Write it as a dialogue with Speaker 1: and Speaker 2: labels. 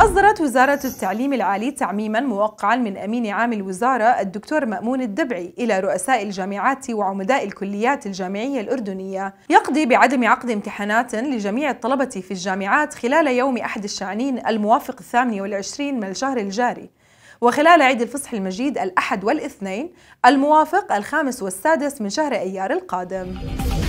Speaker 1: أصدرت وزارة التعليم العالي تعميما موقعا من أمين عام الوزارة الدكتور مأمون الدبعي إلى رؤساء الجامعات وعمداء الكليات الجامعية الأردنية يقضي بعدم عقد امتحانات لجميع الطلبة في الجامعات خلال يوم أحد الشعنين الموافق 28 من الشهر الجاري وخلال عيد الفصح المجيد الأحد والاثنين الموافق الخامس والسادس من شهر أيار القادم